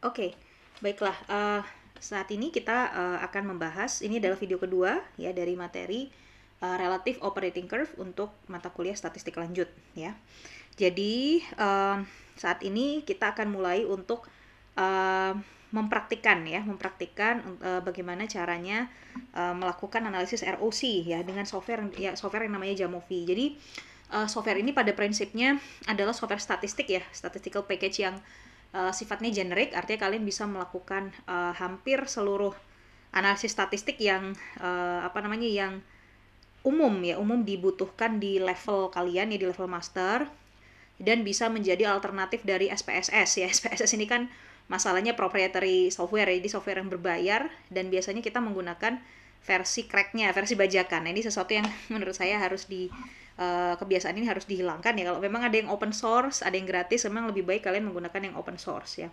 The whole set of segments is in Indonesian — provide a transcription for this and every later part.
Oke, baiklah. Uh, saat ini kita uh, akan membahas ini adalah video kedua ya dari materi uh, relative operating curve untuk mata kuliah statistik lanjut ya. Jadi uh, saat ini kita akan mulai untuk uh, mempraktikkan ya, mempraktikkan uh, bagaimana caranya uh, melakukan analisis ROC ya dengan software ya software yang namanya Jamovi. Jadi uh, software ini pada prinsipnya adalah software statistik ya, statistical package yang uh, sifatnya generik artinya kalian bisa melakukan uh, hampir seluruh analisis statistik yang uh, apa namanya yang umum ya umum dibutuhkan di level kalian ya di level master dan bisa menjadi alternatif dari SPSS ya SPSS ini kan masalahnya proprietary software ya, jadi software yang berbayar dan biasanya kita menggunakan versi cracknya versi bajakan nah, ini sesuatu yang menurut saya harus di uh, kebiasaan ini harus dihilangkan ya kalau memang ada yang open source ada yang gratis memang lebih baik kalian menggunakan yang open source ya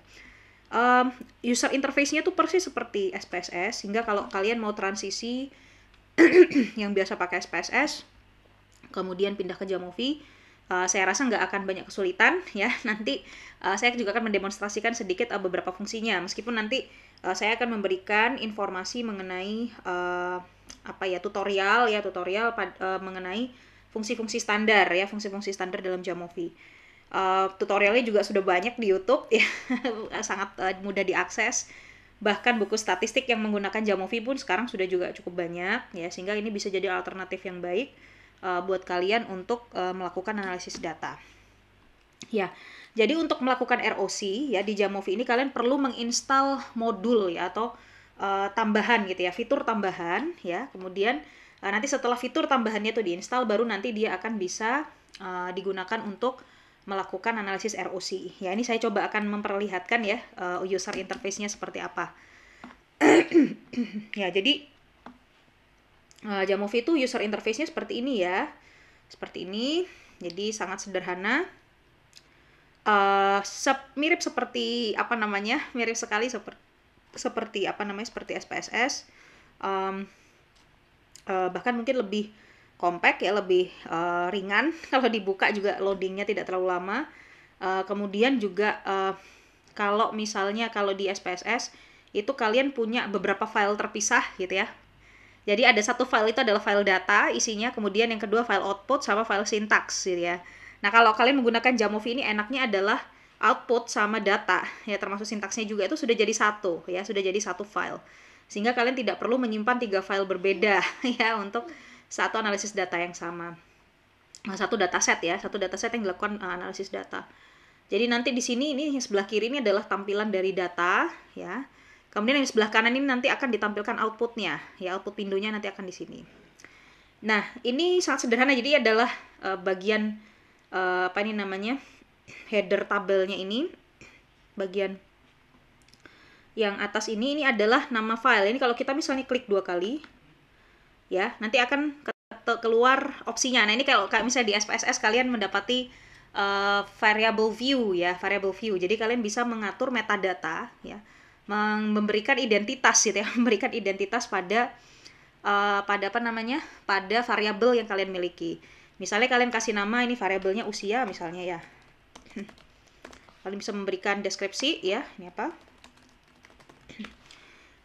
um, user interface-nya tuh persis seperti SPSS sehingga kalau kalian mau transisi yang biasa pakai SPSS kemudian pindah ke Jamovi Uh, eh, saya rasa nggak akan banyak kesulitan ya nanti uh, saya juga akan mendemonstrasikan sedikit uh, beberapa fungsinya meskipun nanti Eh, saya akan memberikan informasi mengenai uh, apa ya tutorial ya tutorial pad, uh, mengenai fungsi-fungsi standar ya fungsi-fungsi standar dalam Jamovi. Uh, tutorialnya juga sudah banyak di YouTube ya sangat uh, mudah diakses bahkan buku statistik yang menggunakan Jamovi pun sekarang sudah juga cukup banyak ya sehingga ini bisa jadi alternatif yang baik uh, buat kalian untuk uh, melakukan analisis data. Ya, jadi untuk melakukan ROC ya di Jamovi ini kalian perlu menginstal modul ya atau uh, tambahan gitu ya, fitur tambahan ya. Kemudian uh, nanti setelah fitur tambahannya itu diinstal baru nanti dia akan bisa uh, digunakan untuk melakukan analisis ROC. Ya, ini saya coba akan memperlihatkan ya uh, user interface-nya seperti apa. ya, jadi uh, Jamovi itu user interface-nya seperti ini ya. Seperti ini. Jadi sangat sederhana uh, sep, mirip seperti apa namanya mirip sekali seperti seperti apa namanya seperti SPSS um, uh, bahkan mungkin lebih compact ya lebih uh, ringan kalau dibuka juga loadingnya tidak terlalu lama uh, kemudian juga uh, kalau misalnya kalau di SPSS itu kalian punya beberapa file terpisah gitu ya jadi ada satu file itu adalah file data isinya kemudian yang kedua file output sama file syntax gitu ya Nah, kalau kalian menggunakan Jamovi ini enaknya adalah output sama data, ya termasuk sintaksnya juga itu sudah jadi satu, ya sudah jadi satu file. Sehingga kalian tidak perlu menyimpan tiga file berbeda ya untuk satu analisis data yang sama. Nah, satu dataset ya, satu dataset yang dilakukan uh, analisis data. Jadi nanti di sini ini yang sebelah kiri ini adalah tampilan dari data ya. Kemudian yang sebelah kanan ini nanti akan ditampilkan outputnya, ya output pindunya nanti akan di sini. Nah, ini sangat sederhana, jadi adalah uh, bagian uh, apa ini namanya header tabelnya ini bagian yang atas ini ini adalah nama file ini kalau kita misalnya klik dua kali ya nanti akan keluar opsinya nah ini kalau misalnya di SPSS kalian mendapati uh, variable view ya variable view jadi kalian bisa mengatur metadata ya memberikan identitas gitu ya memberikan identitas pada uh, pada apa namanya pada variabel yang kalian miliki Misalnya kalian kasih nama ini variabelnya usia misalnya ya. Kalian bisa memberikan deskripsi ya, ini apa?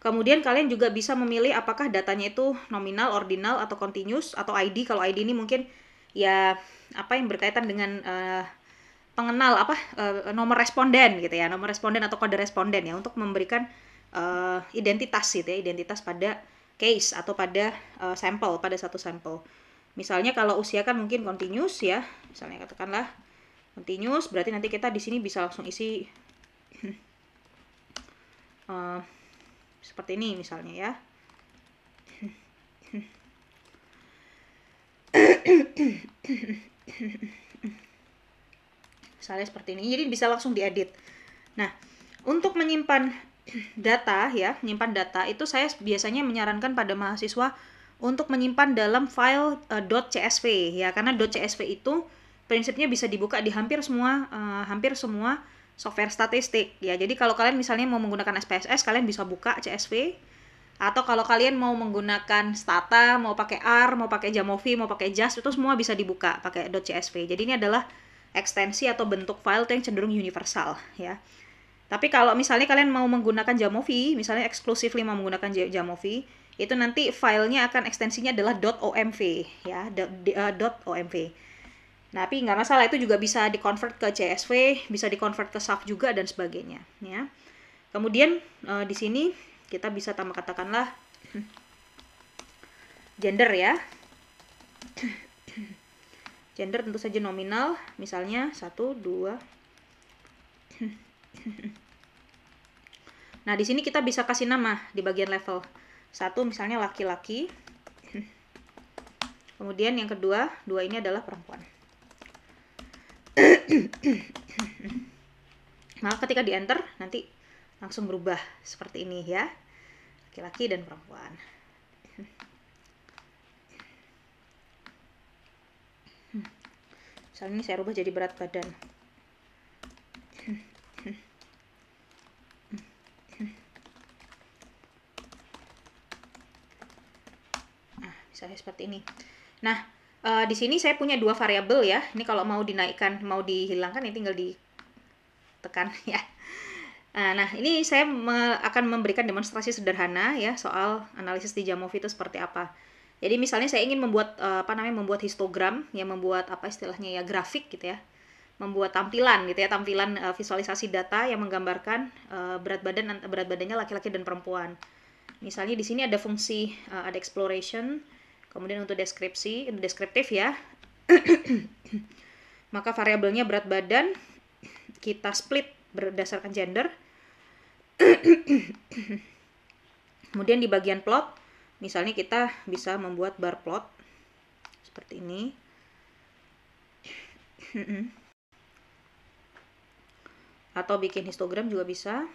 Kemudian kalian juga bisa memilih apakah datanya itu nominal, ordinal, atau continuous, atau ID. Kalau ID ini mungkin ya apa yang berkaitan dengan uh, pengenal apa uh, nomor responden gitu ya, nomor responden atau kode responden ya untuk memberikan uh, identitas gitu ya, identitas pada case atau pada uh, sampel, pada satu sampel. Misalnya kalau usia kan mungkin continuous ya. Misalnya katakanlah continuous berarti nanti kita di sini bisa langsung isi uh, seperti ini misalnya ya. misalnya seperti ini. Jadi bisa langsung diedit. Nah, untuk menyimpan data ya, menyimpan data itu saya biasanya menyarankan pada mahasiswa untuk menyimpan dalam file uh, .csv ya karena .csv itu prinsipnya bisa dibuka di hampir semua uh, hampir semua software statistik ya. Jadi kalau kalian misalnya mau menggunakan SPSS kalian bisa buka CSV atau kalau kalian mau menggunakan Stata, mau pakai R, mau pakai Jamovi, mau pakai JAS itu semua bisa dibuka pakai .csv. Jadi ini adalah ekstensi atau bentuk file yang cenderung universal ya. Tapi kalau misalnya kalian mau menggunakan Jamovi, misalnya eksklusif mau menggunakan Jamovi, itu nanti filenya akan ekstensinya adalah .omv ya eh, .omv nah, tapi nggak masalah itu juga bisa convert ke CSV bisa convert ke SAF juga dan sebagainya ya kemudian uh, di sini kita bisa tambah katakanlah hmm, gender ya gender tentu saja nominal misalnya satu dua nah di sini kita bisa kasih nama di bagian level satu misalnya laki-laki. Kemudian yang kedua, dua ini adalah perempuan. Maka ketika di enter nanti langsung berubah seperti ini ya. Laki-laki dan perempuan. Misalnya ini saya rubah jadi berat badan. seperti ini. Nah, uh, di sini saya punya dua variabel ya. Ini kalau mau dinaikkan, mau dihilangkan ya tinggal ditekan ya. Eh, nah, ini saya me akan memberikan demonstrasi sederhana ya soal analisis di Jamovi itu seperti apa. Jadi misalnya saya ingin membuat eh, apa namanya membuat histogram, ya membuat apa istilahnya ya grafik gitu ya. Membuat tampilan gitu ya, tampilan uh, visualisasi data yang menggambarkan uh, berat badan berat badannya laki-laki dan perempuan. Misalnya di sini ada fungsi uh, ada exploration, Kemudian untuk deskripsi, itu deskriptif ya. Maka variabelnya berat badan kita split berdasarkan gender. Kemudian di bagian plot, misalnya kita bisa membuat bar plot seperti ini. Atau bikin histogram juga bisa.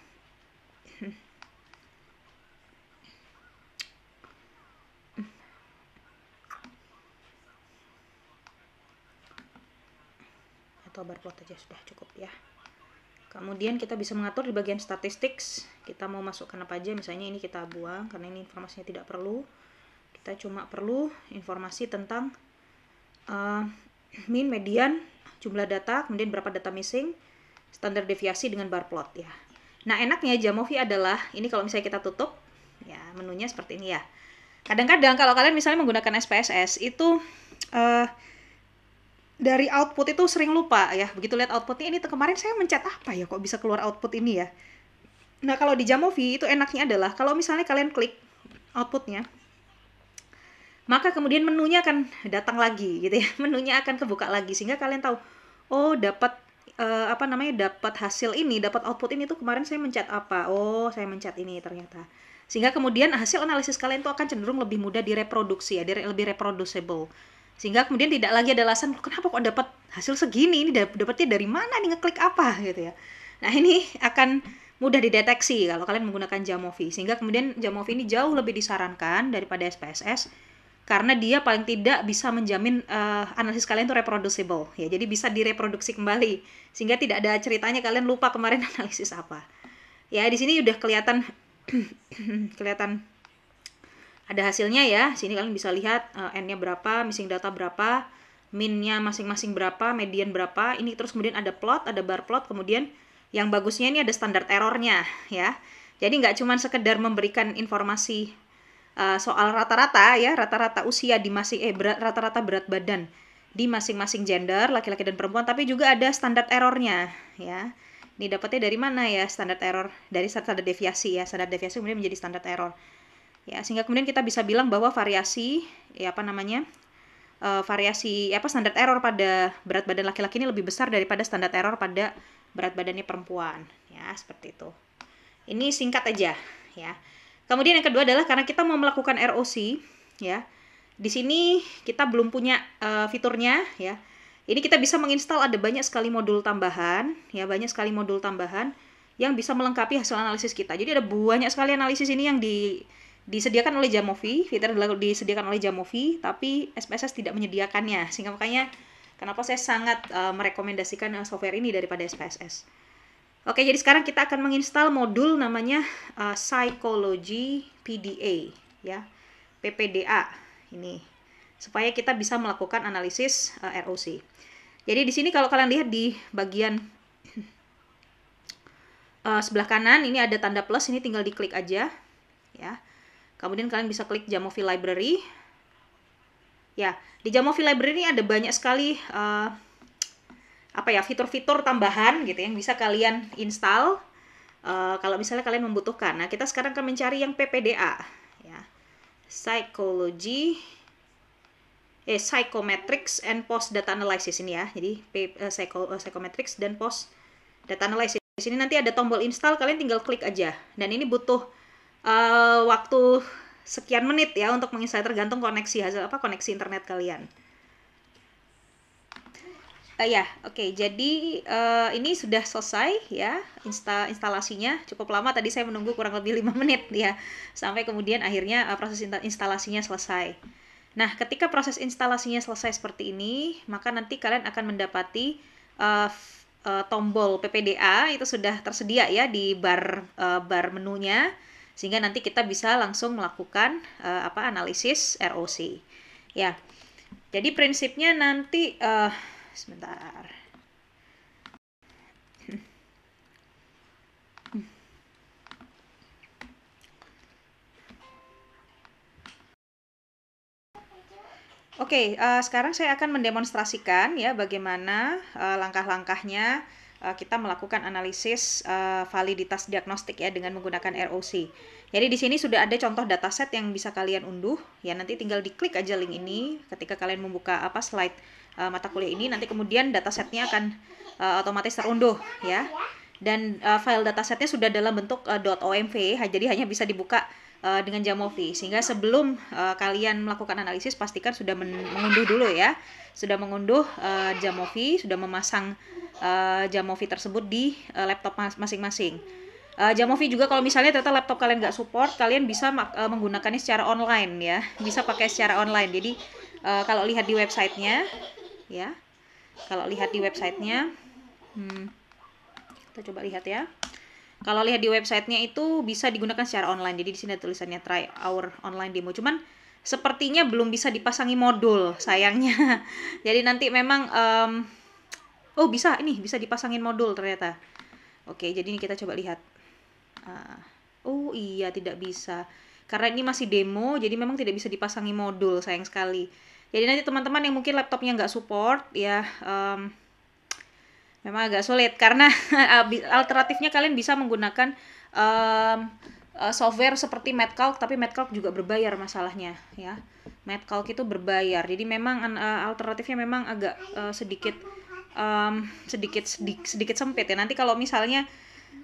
atau barcode aja sudah cukup ya kemudian kita bisa mengatur di bagian statistics kita mau masukkan apa aja misalnya ini kita buang karena ini informasinya tidak perlu kita cuma perlu informasi tentang uh, min median jumlah data kemudian berapa data missing standar deviasi dengan bar plot ya nah enaknya Jamovi adalah ini kalau misalnya kita tutup ya menunya seperti ini ya kadang-kadang kalau kalian misalnya menggunakan SPSS itu uh, dari output itu sering lupa ya begitu lihat outputnya ini kemarin saya mencet apa ya kok bisa keluar output ini ya nah kalau di Jamovi itu enaknya adalah kalau misalnya kalian klik outputnya maka kemudian menunya akan datang lagi gitu ya menunya akan kebuka lagi sehingga kalian tahu oh dapat uh, apa namanya dapat hasil ini dapat output ini tuh kemarin saya mencet apa oh saya mencet ini ternyata sehingga kemudian hasil analisis kalian tuh akan cenderung lebih mudah direproduksi ya lebih reproducible sehingga kemudian tidak lagi ada alasan kenapa kok dapat hasil segini ini dapatnya dari mana nih ngeklik apa gitu ya nah ini akan mudah dideteksi kalau kalian menggunakan Jamovi sehingga kemudian Jamovi ini jauh lebih disarankan daripada SPSS karena dia paling tidak bisa menjamin uh, analisis kalian itu reproducible ya jadi bisa direproduksi kembali sehingga tidak ada ceritanya kalian lupa kemarin analisis apa ya di sini udah kelihatan kelihatan ada hasilnya ya. Sini kalian bisa lihat uh, n-nya berapa, missing data berapa, min-nya masing-masing berapa, median berapa. Ini terus kemudian ada plot, ada bar plot, kemudian yang bagusnya ini ada standar errornya ya. Jadi nggak cuma sekedar memberikan informasi uh, soal rata-rata ya, rata-rata usia di masing eh berat, rata-rata berat badan di masing-masing gender laki-laki dan perempuan, tapi juga ada standar errornya ya. Ini dapatnya dari mana ya standar error dari standar deviasi ya, standar deviasi kemudian menjadi standar error ya sehingga kemudian kita bisa bilang bahwa variasi ya apa namanya uh, variasi ya apa standar error pada berat badan laki-laki ini lebih besar daripada standar error pada berat badannya perempuan ya seperti itu ini singkat aja ya kemudian yang kedua adalah karena kita mau melakukan ROC ya di sini kita belum punya uh, fiturnya ya ini kita bisa menginstal ada banyak sekali modul tambahan ya banyak sekali modul tambahan yang bisa melengkapi hasil analisis kita jadi ada banyak sekali analisis ini yang di disediakan oleh Jamovi, fitur disediakan oleh Jamovi, tapi SPSS tidak menyediakannya. Sehingga makanya kenapa saya sangat uh, merekomendasikan software ini daripada SPSS. Oke, jadi sekarang kita akan menginstal modul namanya uh, Psychology PDA ya. PPDA ini supaya kita bisa melakukan analisis uh, eh, ROC. Jadi di sini kalau kalian lihat di bagian uh, sebelah kanan ini ada tanda plus ini tinggal diklik aja ya. Kemudian kalian bisa klik Jamovi Library. Ya, di Jamovi Library ini ada banyak sekali uh, apa ya fitur-fitur tambahan gitu yang bisa kalian install uh, kalau misalnya kalian membutuhkan. Nah, kita sekarang akan mencari yang PPDA ya. Psychology eh psychometrics and post data analysis ini ya. Jadi eh, psycho, psychometrics dan post data analysis. ini nanti ada tombol install, kalian tinggal klik aja. Dan ini butuh uh, waktu sekian menit ya untuk mengisi tergantung koneksi hasil apa koneksi internet kalian. Uh, ya, yeah, oke. Okay. Jadi uh, ini sudah selesai ya insta instalasinya. Cukup lama tadi saya menunggu kurang lebih lima menit ya sampai kemudian akhirnya uh, proses instalasinya selesai. Nah, ketika proses instalasinya selesai seperti ini, maka nanti kalian akan mendapati uh, uh, tombol PPDA itu sudah tersedia ya di bar uh, bar menunya sehingga nanti kita bisa langsung melakukan uh, apa analisis ROC. Ya. Jadi prinsipnya nanti uh, sebentar. Oke, okay, uh, eh, sekarang saya akan mendemonstrasikan ya bagaimana uh, langkah-langkahnya Eh, kita melakukan analisis uh, validitas diagnostik ya dengan menggunakan ROC. Jadi di sini sudah ada contoh dataset yang bisa kalian unduh. Ya nanti tinggal diklik aja link ini ketika kalian membuka apa slide uh, mata kuliah ini nanti kemudian datasetnya akan uh, otomatis terunduh ya. Dan uh, file datasetnya sudah dalam bentuk uh, .omv jadi hanya bisa dibuka uh, dengan Jamovi sehingga sebelum uh, kalian melakukan analisis pastikan sudah mengunduh dulu ya. Sudah mengunduh uh, Jamovi, sudah memasang uh, Jamovi tersebut di uh, laptop masing-masing. Uh, Jamovi juga kalau misalnya ternyata laptop kalian nggak support, kalian bisa uh, menggunakannya secara online ya, bisa pakai secara online. Jadi uh, kalau lihat di websitenya, ya, kalau lihat di websitenya, hmm, kita coba lihat ya. Kalau lihat di websitenya itu bisa digunakan secara online. Jadi di sini ada tulisannya try our online demo. Cuman sepertinya belum bisa dipasangi modul, sayangnya. Jadi nanti memang um, oh bisa ini bisa dipasangin modul ternyata oke jadi ini kita coba lihat uh, oh iya tidak bisa karena ini masih demo jadi memang tidak bisa dipasangi modul sayang sekali jadi nanti teman-teman yang mungkin laptopnya nggak support ya um, memang agak sulit karena alternatifnya kalian bisa menggunakan um, software seperti MedCalc tapi MedCalc juga berbayar masalahnya ya MedCalc itu berbayar jadi memang eh, alternatifnya memang agak uh, sedikit um, sedikit sedikit sedikit sempit ya nanti kalau misalnya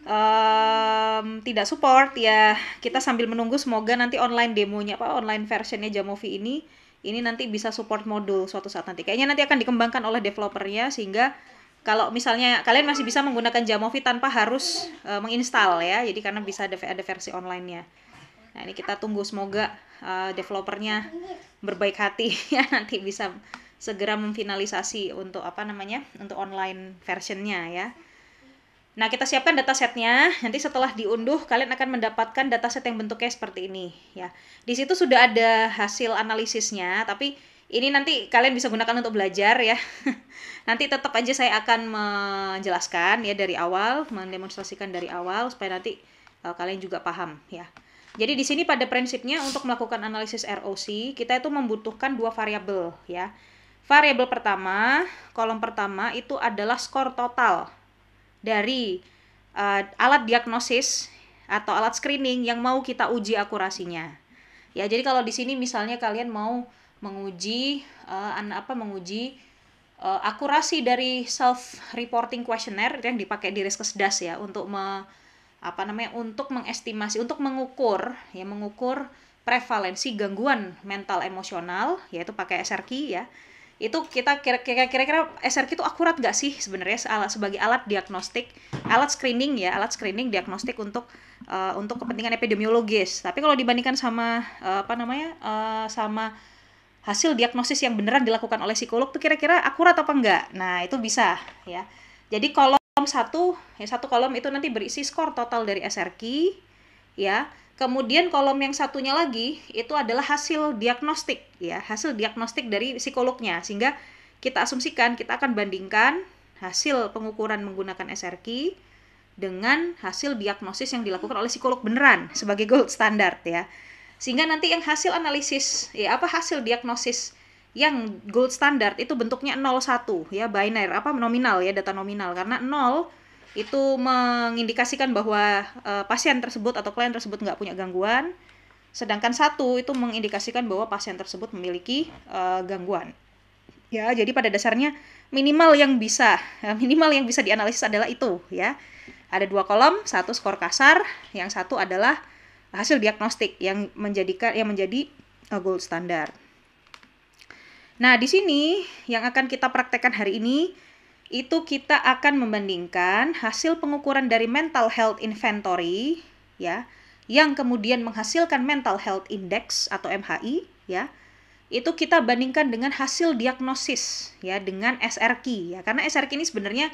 um, tidak support ya kita sambil menunggu semoga nanti online demonya apa online versionnya Jamovi ini ini nanti bisa support modul suatu saat nanti kayaknya nanti akan dikembangkan oleh developernya sehingga kalau misalnya kalian masih bisa menggunakan Jamovi tanpa harus uh, menginstal ya jadi karena bisa ada ada versi nya nah ini kita tunggu semoga uh, developernya berbaik hati ya nanti bisa segera memfinalisasi untuk apa namanya untuk online versionnya ya nah kita siapkan data setnya nanti setelah diunduh kalian akan mendapatkan dataset yang bentuknya seperti ini ya di situ sudah ada hasil analisisnya tapi ini nanti kalian bisa gunakan untuk belajar ya nanti tetap aja saya akan menjelaskan ya dari awal mendemonstrasikan dari awal supaya nanti uh, kalian juga paham ya jadi di sini pada prinsipnya untuk melakukan analisis ROC kita itu membutuhkan dua variabel ya Variabel pertama, kolom pertama itu adalah skor total dari uh, alat diagnosis atau alat screening yang mau kita uji akurasinya. Ya, jadi kalau di sini misalnya kalian mau menguji uh, apa menguji uh, akurasi dari self reporting questionnaire yang dipakai di Riskesdas ya untuk me, apa namanya untuk mengestimasi untuk mengukur ya mengukur prevalensi gangguan mental emosional yaitu pakai SRQ ya itu kita kira-kira kira kira SRQ itu akurat nggak sih sebenarnya sebagai alat diagnostik, alat screening ya, alat screening diagnostik untuk uh, untuk kepentingan epidemiologis. Tapi kalau dibandingkan sama uh, apa namanya uh, sama hasil diagnosis yang beneran dilakukan oleh psikolog itu kira-kira akurat apa enggak? Nah itu bisa ya. Jadi kolom satu ya satu kolom itu nanti berisi skor total dari SRQ ya Kemudian kolom yang satunya lagi itu adalah hasil diagnostik ya, hasil diagnostik dari psikolognya sehingga kita asumsikan kita akan bandingkan hasil pengukuran menggunakan SRQ dengan hasil diagnosis yang dilakukan oleh psikolog beneran sebagai gold standard ya. Sehingga nanti yang hasil analisis ya apa hasil diagnosis yang gold standard itu bentuknya 01 ya binary apa nominal ya data nominal karena 0 itu mengindikasikan bahwa e, pasien tersebut atau klien tersebut nggak punya gangguan, sedangkan satu itu mengindikasikan bahwa pasien tersebut memiliki e, gangguan. Ya, jadi pada dasarnya minimal yang bisa eh, minimal yang bisa dianalisis adalah itu ya. Ada dua kolom, satu skor kasar, yang satu adalah hasil diagnostik yang menjadikan yang menjadi gold standard. Nah, di sini yang akan kita praktekkan hari ini itu kita akan membandingkan hasil pengukuran dari mental health inventory ya yang kemudian menghasilkan mental health index atau MHI ya itu kita bandingkan dengan hasil diagnosis ya dengan SRQ ya karena SRQ ini sebenarnya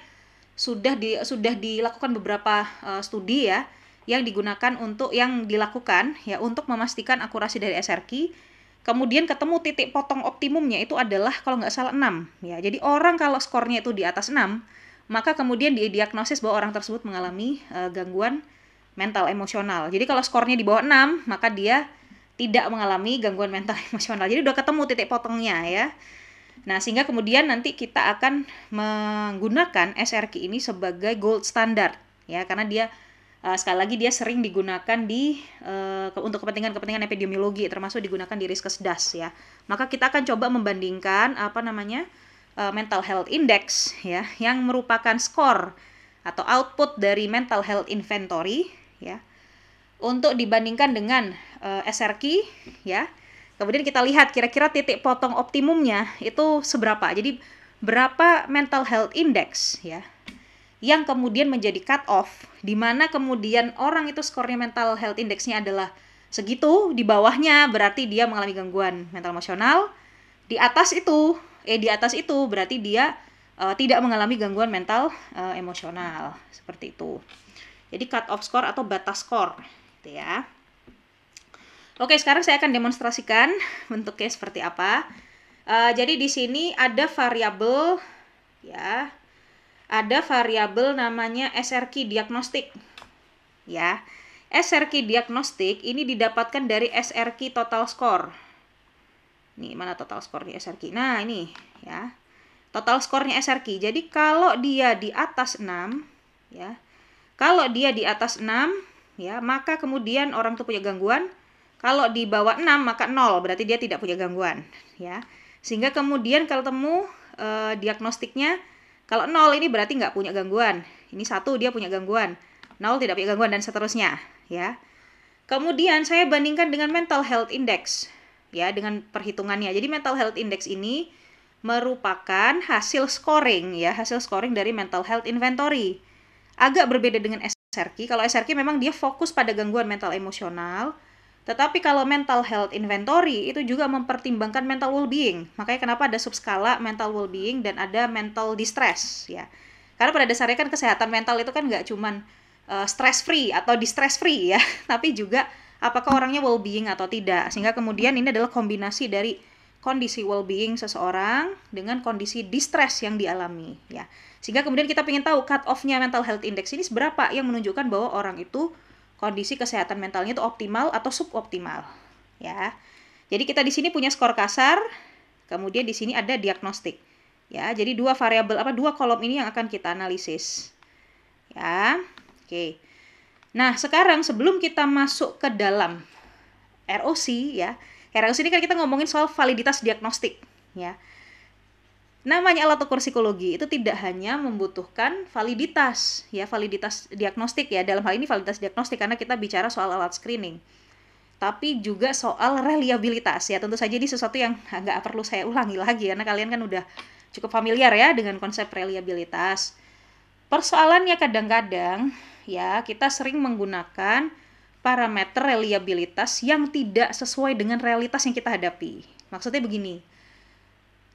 sudah di, sudah dilakukan beberapa uh, studi ya yang digunakan untuk yang dilakukan ya untuk memastikan akurasi dari SRQ Kemudian ketemu titik potong optimumnya itu adalah kalau nggak salah 6 ya. Jadi orang kalau skornya itu di atas 6, maka kemudian didiagnosis bahwa orang tersebut mengalami uh, gangguan mental emosional. Jadi kalau skornya di bawah 6, maka dia tidak mengalami gangguan mental emosional. Jadi udah ketemu titik potongnya ya. Nah, sehingga kemudian nanti kita akan menggunakan SRQ ini sebagai gold standard ya karena dia Uh, sekali lagi dia sering digunakan di uh, untuk kepentingan-kepentingan epidemiologi termasuk digunakan di risk das ya. Maka kita akan coba membandingkan apa namanya uh, mental health index ya yang merupakan skor atau output dari mental health inventory ya untuk dibandingkan dengan uh, SRQ ya. Kemudian kita lihat kira-kira titik potong optimumnya itu seberapa. Jadi berapa mental health index ya yang kemudian menjadi cut off di mana kemudian orang itu skornya mental health indexnya adalah segitu di bawahnya berarti dia mengalami gangguan mental emosional di atas itu eh di atas itu berarti dia uh, tidak mengalami gangguan mental uh, emosional seperti itu jadi cut off score atau batas skor gitu ya oke sekarang saya akan demonstrasikan bentuknya seperti apa uh, jadi di sini ada variabel ya ada variabel namanya SRQ diagnostik. Ya. SRQ diagnostik ini didapatkan dari SRQ total score. Nih, mana total skornya SRQ? Nah, ini ya. Total skornya SRQ. Jadi kalau dia di atas 6, ya. Kalau dia di atas 6, ya, maka kemudian orang itu punya gangguan. Kalau di bawah 6 maka 0, berarti dia tidak punya gangguan, ya. Sehingga kemudian kalau temu e, diagnostiknya kalau nol ini berarti nggak punya gangguan. Ini satu dia punya gangguan. Nol tidak punya gangguan dan seterusnya, ya. Kemudian saya bandingkan dengan mental health index, ya, dengan perhitungannya. Jadi mental health index ini merupakan hasil scoring ya, hasil scoring dari mental health inventory. Agak berbeda dengan SRQ. Kalau SRQ memang dia fokus pada gangguan mental emosional, tetapi kalau mental health inventory itu juga mempertimbangkan mental well-being. Makanya kenapa ada subskala mental well-being dan ada mental distress ya. Karena pada dasarnya kan kesehatan mental itu kan nggak cuman uh, eh, stress free atau distress free ya, tapi juga apakah orangnya well-being atau tidak. Sehingga kemudian ini adalah kombinasi dari kondisi well-being seseorang dengan kondisi distress yang dialami ya. Sehingga kemudian kita ingin tahu cut off-nya mental health index ini seberapa yang menunjukkan bahwa orang itu kondisi kesehatan mentalnya itu optimal atau suboptimal ya. Jadi kita di sini punya skor kasar, kemudian di sini ada diagnostik. Ya, jadi dua variabel apa dua kolom ini yang akan kita analisis. Ya. Oke. Nah, sekarang sebelum kita masuk ke dalam ROC ya. ROC ini kan kita ngomongin soal validitas diagnostik ya. Namanya alat ukur psikologi itu tidak hanya membutuhkan validitas, ya validitas diagnostik ya dalam hal ini validitas diagnostik karena kita bicara soal alat screening tapi juga soal reliabilitas ya tentu saja ini sesuatu yang nggak perlu saya ulangi lagi karena kalian kan udah cukup familiar ya dengan konsep reliabilitas persoalannya kadang-kadang ya kita sering menggunakan parameter reliabilitas yang tidak sesuai dengan realitas yang kita hadapi maksudnya begini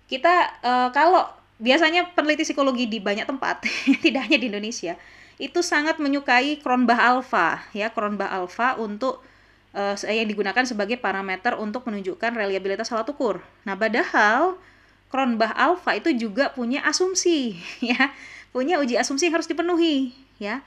kita uh, kalau biasanya peneliti psikologi di banyak tempat tidak hanya di Indonesia itu sangat menyukai kronbah alfa ya kronbah alfa untuk uh, yang digunakan sebagai parameter untuk menunjukkan reliabilitas alat ukur. Nah, padahal kronbah alfa itu juga punya asumsi ya, punya uji asumsi yang harus dipenuhi ya.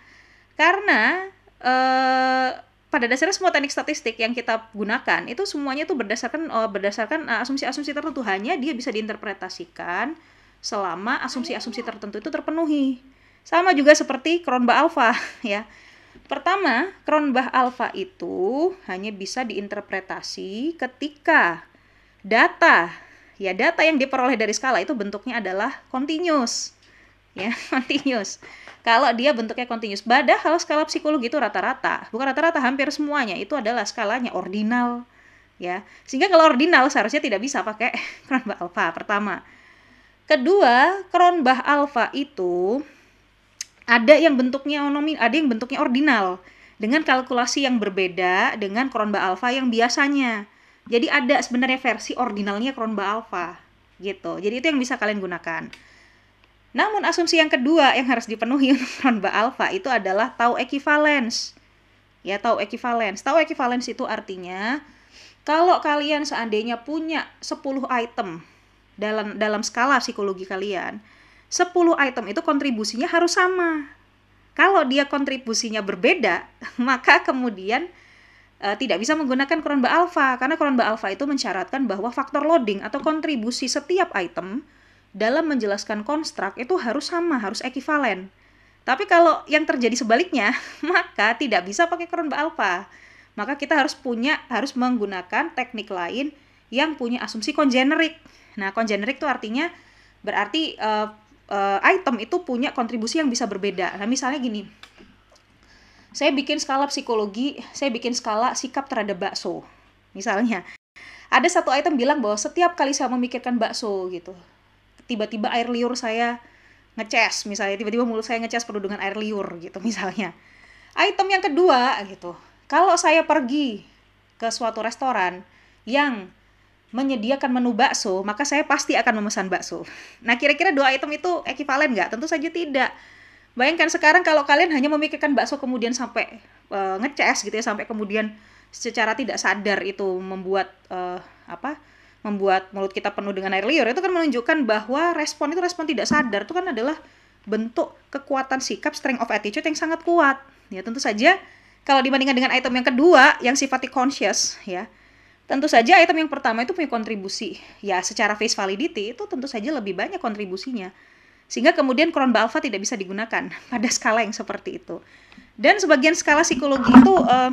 Karena uh, pada dasarnya semua teknik statistik yang kita gunakan itu semuanya itu berdasarkan uh, berdasarkan eh, asumsi-asumsi tertentu hanya dia bisa diinterpretasikan selama asumsi-asumsi tertentu itu terpenuhi. Sama juga seperti Kronbach alfa ya. Pertama, Kronbach alfa itu hanya bisa diinterpretasi ketika data ya data yang diperoleh dari skala itu bentuknya adalah continuous ya continuous kalau dia bentuknya continuous padahal skala psikologi itu rata-rata bukan rata-rata hampir semuanya itu adalah skalanya ordinal ya sehingga kalau ordinal seharusnya tidak bisa pakai kronbah alfa pertama kedua kronbah alfa itu ada yang bentuknya onomin ada yang bentuknya ordinal dengan kalkulasi yang berbeda dengan kronbah alfa yang biasanya jadi ada sebenarnya versi ordinalnya kronbah alfa gitu. Jadi itu yang bisa kalian gunakan. Namun asumsi yang kedua yang harus dipenuhi untuk Ba alfa itu adalah tau equivalence. Ya, tau equivalence. tau equivalence itu artinya kalau kalian seandainya punya 10 item dalam dalam skala psikologi kalian, 10 item itu kontribusinya harus sama. Kalau dia kontribusinya berbeda, maka kemudian e, tidak bisa menggunakan kronba alfa karena kronba alfa itu mensyaratkan bahwa faktor loading atau kontribusi setiap item dalam menjelaskan konstruk itu harus sama, harus ekivalen. Tapi kalau yang terjadi sebaliknya, maka tidak bisa pakai kronba alfa. Maka kita harus punya harus menggunakan teknik lain yang punya asumsi kongenerik. Nah, kongenerik itu artinya berarti uh, uh, item itu punya kontribusi yang bisa berbeda. Nah, misalnya gini. Saya bikin skala psikologi, saya bikin skala sikap terhadap bakso. Misalnya, ada satu item bilang bahwa setiap kali saya memikirkan bakso gitu, tiba-tiba air liur saya ngeces misalnya tiba-tiba mulut saya ngeces perlu dengan air liur gitu misalnya item yang kedua gitu kalau saya pergi ke suatu restoran yang menyediakan menu bakso maka saya pasti akan memesan bakso nah kira-kira dua item itu ekivalen nggak tentu saja tidak bayangkan sekarang kalau kalian hanya memikirkan bakso kemudian sampai uh, ngeces gitu ya sampai kemudian secara tidak sadar itu membuat uh, apa membuat mulut kita penuh dengan air liur itu kan menunjukkan bahwa respon itu respon tidak sadar itu kan adalah bentuk kekuatan sikap strength of attitude yang sangat kuat ya tentu saja kalau dibandingkan dengan item yang kedua yang sifatnya conscious ya tentu saja item yang pertama itu punya kontribusi ya secara face validity itu tentu saja lebih banyak kontribusinya sehingga kemudian kron alpha tidak bisa digunakan pada skala yang seperti itu dan sebagian skala psikologi itu eh,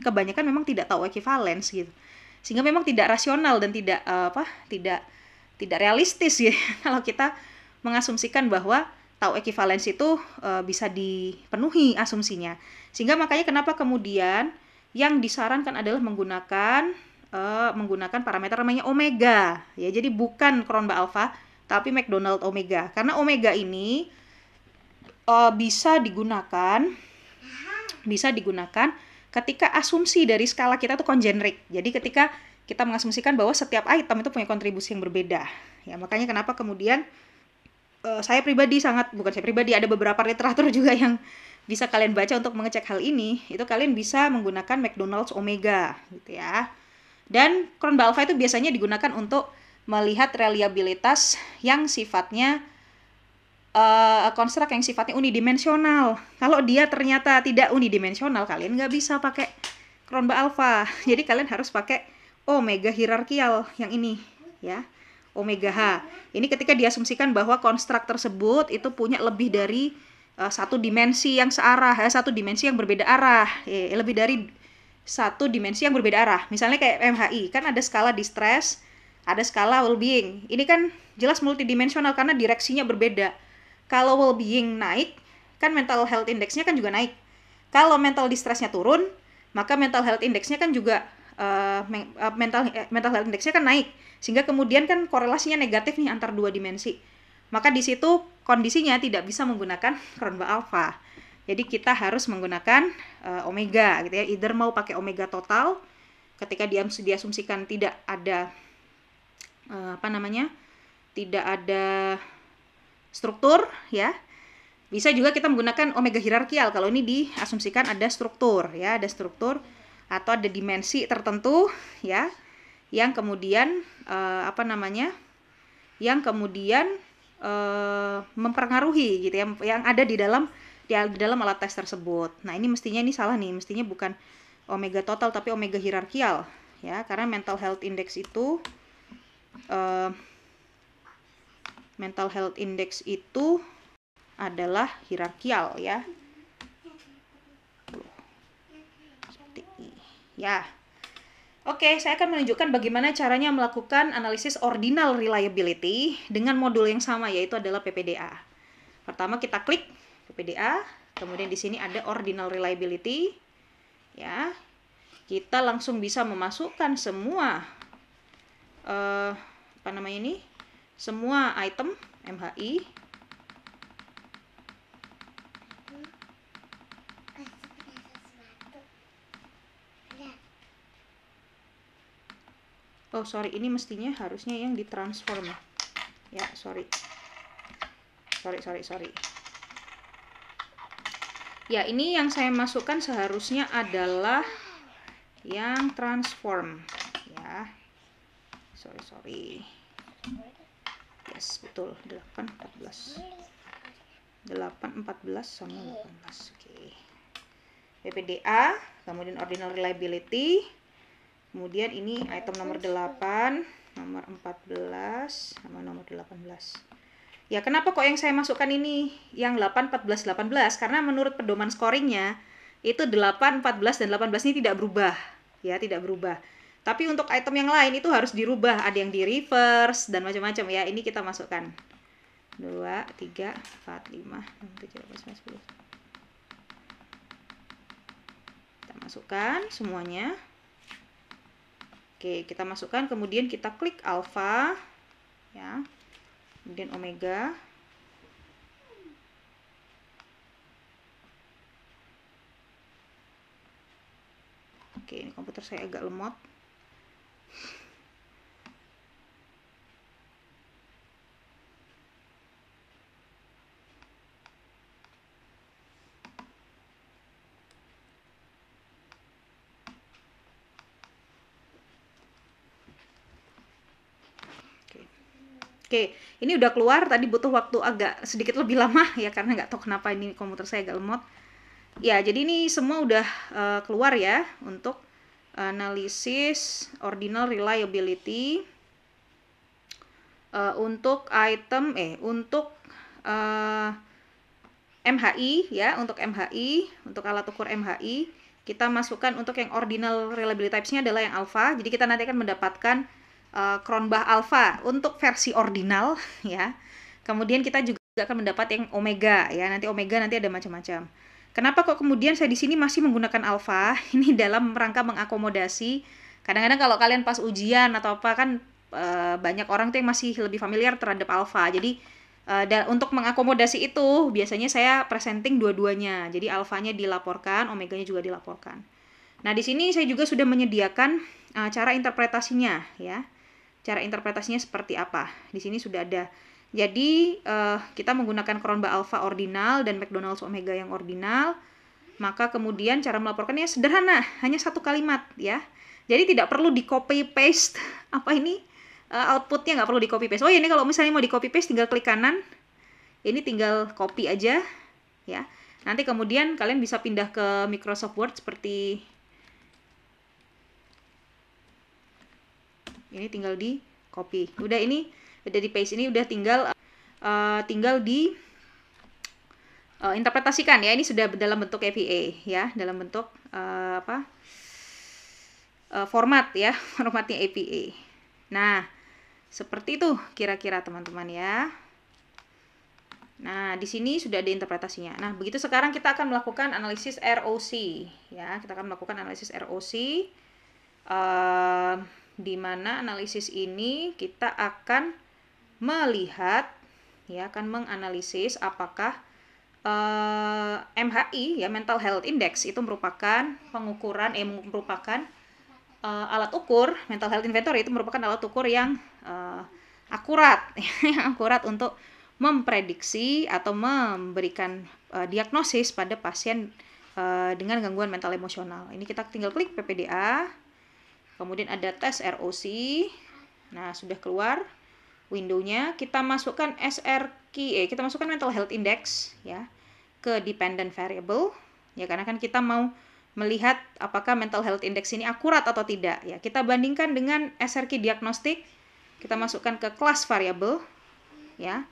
kebanyakan memang tidak tahu equivalence gitu sehingga memang tidak rasional dan tidak eh, apa tidak tidak realistis ya kalau kita mengasumsikan bahwa tau ekivalensi itu uh, bisa dipenuhi asumsinya sehingga makanya kenapa kemudian yang disarankan adalah menggunakan uh, menggunakan parameter namanya omega ya jadi bukan kronba alpha tapi McDonald omega karena omega ini uh, bisa digunakan bisa digunakan ketika asumsi dari skala kita tuh kongeneric. Jadi ketika kita mengasumsikan bahwa setiap item itu punya kontribusi yang berbeda. Ya, makanya kenapa kemudian uh, saya pribadi sangat bukan saya pribadi, ada beberapa literatur juga yang bisa kalian baca untuk mengecek hal ini. Itu kalian bisa menggunakan McDonald's Omega gitu ya. Dan Cronbah alpha itu biasanya digunakan untuk melihat reliabilitas yang sifatnya uh, yang sifatnya unidimensional. Kalau dia ternyata tidak unidimensional, kalian nggak bisa pakai kronba alfa. Jadi kalian harus pakai omega hierarkial yang ini, ya. Omega H. Ini ketika diasumsikan bahwa konstruk tersebut itu punya lebih dari uh, satu dimensi yang searah, ya, satu dimensi yang berbeda arah, eh, lebih dari satu dimensi yang berbeda arah. Misalnya kayak MHI, kan ada skala distress, ada skala well-being. Ini kan jelas multidimensional karena direksinya berbeda kalau well-being naik, kan mental health indexnya kan juga naik. Kalau mental distressnya turun, maka mental health indexnya kan juga uh, mental eh, mental health indexnya kan naik. Sehingga kemudian kan korelasinya negatif nih antar dua dimensi. Maka di situ kondisinya tidak bisa menggunakan kronba alpha. Jadi kita harus menggunakan uh, omega gitu ya. Either mau pakai omega total ketika dia diasumsikan tidak ada uh, apa namanya? tidak ada struktur ya. Bisa juga kita menggunakan omega hierarkial kalau ini diasumsikan ada struktur ya, ada struktur atau ada dimensi tertentu ya yang kemudian eh, apa namanya? yang kemudian eh, mempengaruhi gitu ya yang ada di dalam di, dalam alat tes tersebut. Nah, ini mestinya ini salah nih, mestinya bukan omega total tapi omega hierarkial ya, karena mental health index itu eh, mental health index itu adalah hierarkial ya. Ya. Oke, saya akan menunjukkan bagaimana caranya melakukan analisis ordinal reliability dengan modul yang sama yaitu adalah PPDA. Pertama kita klik PPDA, kemudian di sini ada ordinal reliability. Ya. Kita langsung bisa memasukkan semua eh, apa namanya ini? semua item MHI Oh sorry, ini mestinya harusnya yang ditransform ya. ya. sorry. Sorry, sorry, sorry. Ya, ini yang saya masukkan seharusnya adalah yang transform ya. Sorry, sorry yes betul 8 14 8 14 sama 18 iya. oke okay. BPDA, kemudian ordinal reliability kemudian ini item nomor 8 nomor 14 sama nomor 18 Ya, kenapa kok yang saya masukkan ini yang 8, 14, 18? Karena menurut pedoman scoringnya itu 8, 14, dan 18 ini tidak berubah. Ya, tidak berubah. Tapi untuk item yang lain itu harus dirubah, ada yang di reverse dan macam-macam ya. Ini kita masukkan. 2 3 4 5 6 7 8 9 10. Kita masukkan semuanya. Oke, kita masukkan kemudian kita klik alpha ya. Kemudian omega. Oke, ini komputer saya agak lemot. Oke, ini udah keluar tadi butuh waktu agak sedikit lebih lama ya karena nggak tahu kenapa ini komputer saya agak lemot. Ya, jadi ini semua udah uh, keluar ya untuk analisis ordinal reliability uh, untuk item eh untuk uh, eh, MHI ya, untuk MHI, untuk alat ukur MHI kita masukkan untuk yang ordinal reliability types-nya adalah yang alpha. Jadi kita nanti akan mendapatkan uh, eh, Kronbach Alpha untuk versi ordinal ya. Kemudian kita juga akan mendapat yang omega ya. Nanti omega nanti ada macam-macam. Kenapa kok kemudian saya di sini masih menggunakan alpha? Ini dalam rangka mengakomodasi. Kadang-kadang kalau kalian pas ujian atau apa kan e, banyak orang tuh yang masih lebih familiar terhadap alpha. Jadi e, da, untuk mengakomodasi itu biasanya saya presenting dua-duanya. Jadi alfanya dilaporkan, omeganya juga dilaporkan. Nah, di sini saya juga sudah menyediakan e, cara interpretasinya ya cara interpretasinya seperti apa. Di sini sudah ada. Jadi uh, kita menggunakan Kronba alpha ordinal dan McDonald's omega yang ordinal. Maka kemudian cara melaporkannya ya sederhana, hanya satu kalimat ya. Jadi tidak perlu di copy paste apa ini uh, outputnya nggak perlu di copy paste. Oh ya ini kalau misalnya mau di copy paste tinggal klik kanan. Ini tinggal copy aja ya. Nanti kemudian kalian bisa pindah ke Microsoft Word seperti ini tinggal di copy udah ini udah di paste ini udah tinggal uh, tinggal di uh, interpretasikan ya ini sudah dalam bentuk APA ya dalam bentuk uh, apa uh, format ya formatnya APA nah seperti itu kira-kira teman-teman ya Nah, di sini sudah ada interpretasinya. Nah, begitu sekarang kita akan melakukan analisis ROC. Ya, kita akan melakukan analisis ROC. Uh, di mana analisis ini kita akan melihat ya akan menganalisis apakah eh, MHI ya Mental Health Index itu merupakan pengukuran eh merupakan eh, alat ukur Mental Health Inventory itu merupakan alat ukur yang eh, akurat ya, yang akurat untuk memprediksi atau memberikan eh, diagnosis pada pasien eh, dengan gangguan mental emosional. Ini kita tinggal klik PPDA Kemudian ada tes ROC. Nah, sudah keluar window-nya. Kita masukkan SRQ, eh, kita masukkan mental health index ya ke dependent variable ya karena kan kita mau melihat apakah mental health index ini akurat atau tidak ya. Kita bandingkan dengan SRQ diagnostik. Kita masukkan ke class variable ya.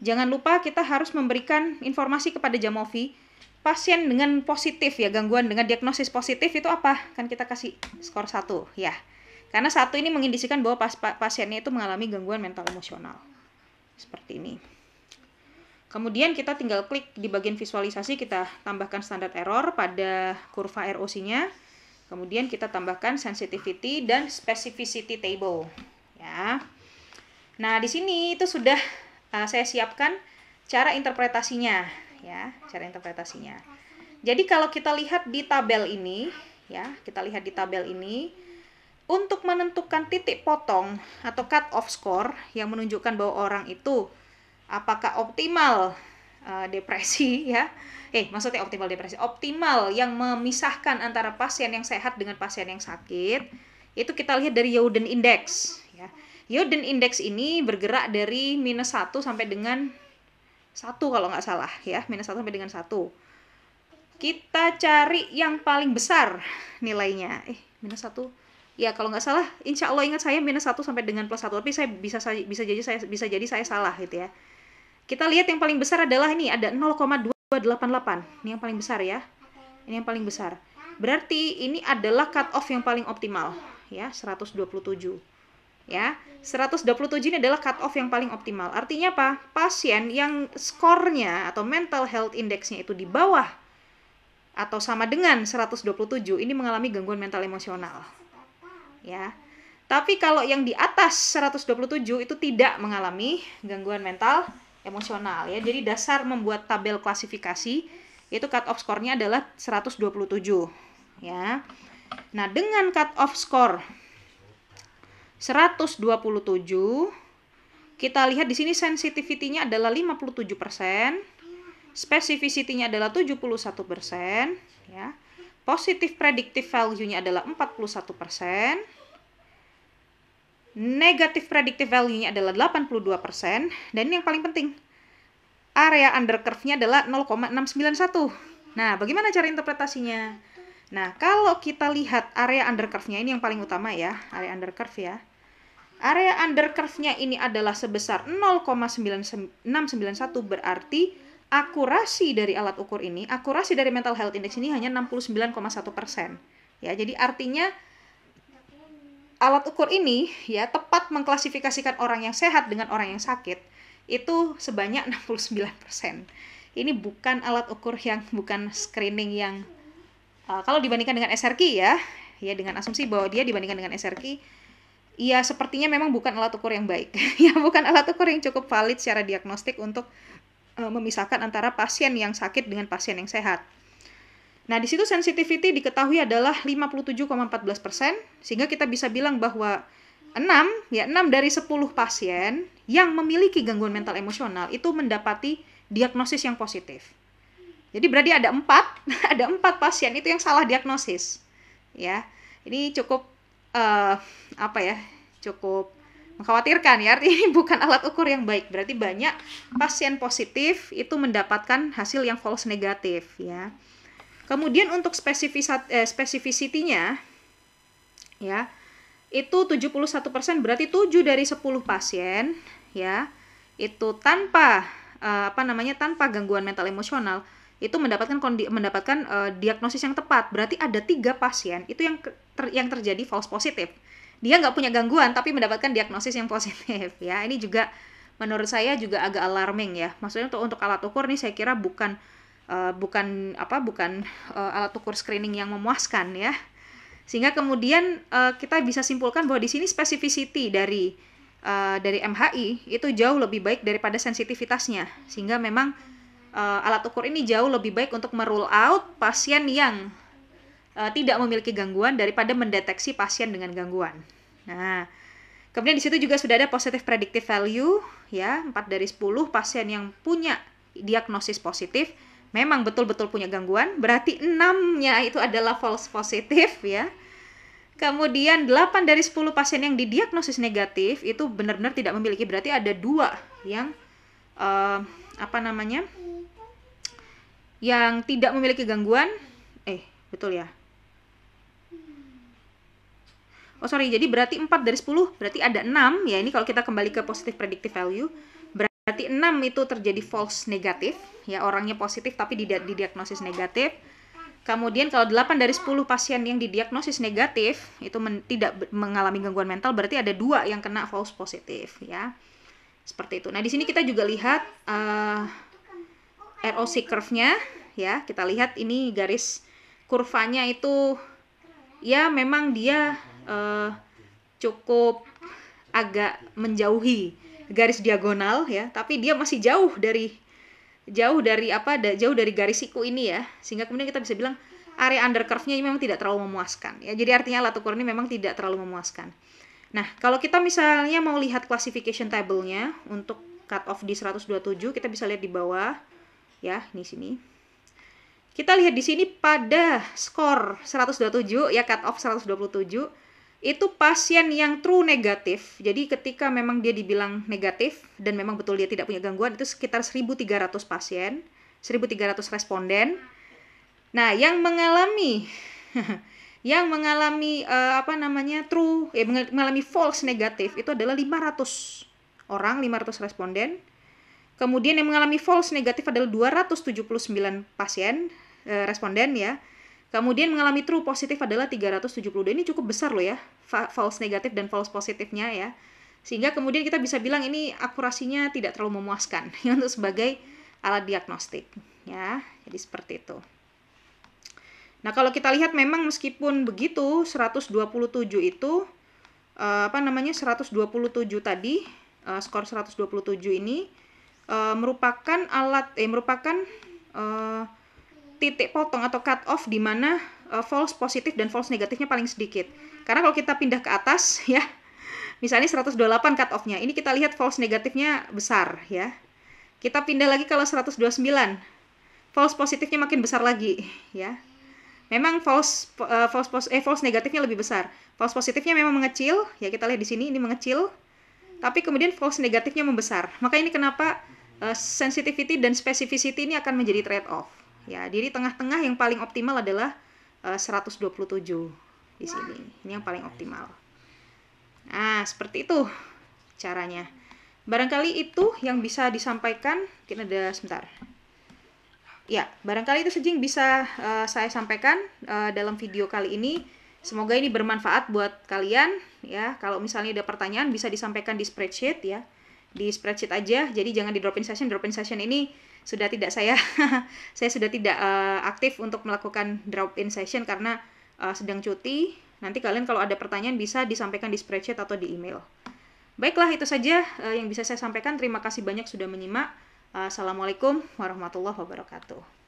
Jangan lupa kita harus memberikan informasi kepada Jamovi pasien dengan positif ya gangguan dengan diagnosis positif itu apa? Kan kita kasih skor satu ya. Karena satu ini mengindikasikan bahwa pas pasiennya itu mengalami gangguan mental emosional. Seperti ini. Kemudian kita tinggal klik di bagian visualisasi kita tambahkan standar error pada kurva ROC-nya. Kemudian kita tambahkan sensitivity dan specificity table ya. Nah, di sini itu sudah uh, saya siapkan cara interpretasinya ya cara interpretasinya. Jadi kalau kita lihat di tabel ini ya, kita lihat di tabel ini untuk menentukan titik potong atau cut off score yang menunjukkan bahwa orang itu apakah optimal uh, depresi ya. Eh, maksudnya optimal depresi. Optimal yang memisahkan antara pasien yang sehat dengan pasien yang sakit itu kita lihat dari Yoden Index ya. Yoden Index ini bergerak dari minus 1 sampai dengan satu kalau nggak salah ya minus satu sampai dengan satu kita cari yang paling besar nilainya eh minus satu ya kalau nggak salah insya Allah ingat saya minus satu sampai dengan plus satu tapi saya bisa bisa jadi saya bisa jadi saya salah gitu ya kita lihat yang paling besar adalah ini ada 0,288 ini yang paling besar ya ini yang paling besar berarti ini adalah cut off yang paling optimal ya 127 ya. 127 ini adalah cut off yang paling optimal. Artinya apa? Pasien yang skornya atau mental health indexnya itu di bawah atau sama dengan 127 ini mengalami gangguan mental emosional. Ya. Tapi kalau yang di atas 127 itu tidak mengalami gangguan mental emosional ya. Jadi dasar membuat tabel klasifikasi itu cut off skornya adalah 127 ya. Nah, dengan cut off score 127 kita lihat di sini sensitivitinya adalah 57%, spesifisitinya adalah 71%, ya. Positif predictive value-nya adalah 41%, negatif predictive value-nya adalah 82%, dan yang paling penting, area under curve-nya adalah 0,691. Nah, bagaimana cara interpretasinya? Nah, kalau kita lihat area undercurve-nya, ini yang paling utama ya, area undercurve ya. Area undercurve-nya ini adalah sebesar 0,691 berarti akurasi dari alat ukur ini, akurasi dari mental health index ini hanya 69,1%. Ya, jadi artinya alat ukur ini ya tepat mengklasifikasikan orang yang sehat dengan orang yang sakit itu sebanyak 69%. Ini bukan alat ukur yang bukan screening yang Eh, kalau dibandingkan dengan SRQ ya, ya dengan asumsi bahwa dia dibandingkan dengan SRQ, ya sepertinya memang bukan alat ukur yang baik. ya bukan alat ukur yang cukup valid secara diagnostik untuk uh, memisahkan antara pasien yang sakit dengan pasien yang sehat. Nah, di situ sensitivity diketahui adalah 57,14%, sehingga kita bisa bilang bahwa 6, ya 6 dari 10 pasien yang memiliki gangguan mental emosional itu mendapati diagnosis yang positif. Jadi berarti ada empat, ada empat pasien itu yang salah diagnosis, ya. Ini cukup uh, apa ya? Cukup mengkhawatirkan ya. Artinya ini bukan alat ukur yang baik. Berarti banyak pasien positif itu mendapatkan hasil yang false negatif, ya. Kemudian untuk spesifisat, eh, spesifisitinya, ya, itu 71% berarti 7 dari 10 pasien, ya, itu tanpa uh, apa namanya tanpa gangguan mental emosional itu mendapatkan kondi, mendapatkan uh, diagnosis yang tepat. Berarti ada tiga pasien itu yang ter, yang terjadi false positif. Dia nggak punya gangguan tapi mendapatkan diagnosis yang positif ya. Ini juga menurut saya juga agak alarming ya. Maksudnya untuk untuk alat ukur nih saya kira bukan uh, bukan apa bukan uh, alat ukur screening yang memuaskan ya. Sehingga kemudian uh, kita bisa simpulkan bahwa di sini specificity dari uh, dari MHI itu jauh lebih baik daripada sensitivitasnya. Sehingga memang uh, alat ukur ini jauh lebih baik untuk merule out pasien yang uh, tidak memiliki gangguan daripada mendeteksi pasien dengan gangguan. Nah, kemudian di situ juga sudah ada positive predictive value ya, 4 dari 10 pasien yang punya diagnosis positif memang betul-betul punya gangguan, berarti 6-nya itu adalah false positive, ya. Kemudian 8 dari 10 pasien yang didiagnosis negatif itu benar-benar tidak memiliki berarti ada dua yang uh, apa namanya? yang tidak memiliki gangguan eh betul ya oh sorry jadi berarti 4 dari 10 berarti ada 6 ya ini kalau kita kembali ke positive predictive value berarti 6 itu terjadi false negatif ya orangnya positif tapi didiagnosis negatif Kemudian kalau 8 dari 10 pasien yang didiagnosis negatif itu men tidak mengalami gangguan mental berarti ada dua yang kena false positif ya. Seperti itu. Nah, di sini kita juga lihat uh, ROC e curve-nya ya. Kita lihat ini garis kurvanya itu ya memang dia eh, cukup agak menjauhi garis diagonal ya, tapi dia masih jauh dari jauh dari apa jauh dari garis siku ini ya sehingga kemudian kita bisa bilang area under curve-nya ini memang tidak terlalu memuaskan ya jadi artinya ukur ini memang tidak terlalu memuaskan nah kalau kita misalnya mau lihat classification table-nya untuk cut off di 127 kita bisa lihat di bawah ya di sini kita lihat di sini pada skor 127 ya cut off 127 itu pasien yang true negatif. Jadi ketika memang dia dibilang negatif dan memang betul dia tidak punya gangguan itu sekitar 1300 pasien, 1300 responden. Nah, yang mengalami yang mengalami uh, apa namanya true ya mengalami false negatif itu adalah 500 orang, 500 responden Kemudian yang mengalami false negatif adalah 279 pasien eh, responden ya. Kemudian mengalami true positif adalah 372. Ini cukup besar loh ya, false negatif dan false positifnya ya. Sehingga kemudian kita bisa bilang ini akurasinya tidak terlalu memuaskan ya, untuk sebagai alat diagnostik ya. Jadi seperti itu. Nah, kalau kita lihat memang meskipun begitu 127 itu eh, apa namanya 127 tadi eh, skor 127 ini uh, merupakan alat eh merupakan uh, titik potong atau cut off di mana uh, false positif dan false negatifnya paling sedikit. Karena kalau kita pindah ke atas ya misalnya 128 cut off-nya. Ini kita lihat false negatifnya besar ya. Kita pindah lagi kalau 129. False positifnya makin besar lagi ya. Memang false uh, false pos, eh false negatifnya lebih besar. False positifnya memang mengecil, ya kita lihat di sini ini mengecil. Tapi kemudian false negatifnya membesar. Maka ini kenapa Eh, sensitivity dan specificity ini akan menjadi trade off. Ya, jadi tengah-tengah yang paling optimal adalah eh, uh, 127 di sini. Ini yang paling optimal. Nah, seperti itu caranya. Barangkali itu yang bisa disampaikan. Mungkin ada sebentar. Ya, barangkali itu sejing bisa uh, saya sampaikan uh, dalam video kali ini. Semoga ini bermanfaat buat kalian ya. Kalau misalnya ada pertanyaan bisa disampaikan di spreadsheet ya di spreadsheet aja jadi jangan di drop in session drop in session ini sudah tidak saya saya sudah tidak uh, aktif untuk melakukan drop in session karena uh, sedang cuti nanti kalian kalau ada pertanyaan bisa disampaikan di spreadsheet atau di email baiklah itu saja uh, yang bisa saya sampaikan terima kasih banyak sudah menyimak uh, assalamualaikum warahmatullahi wabarakatuh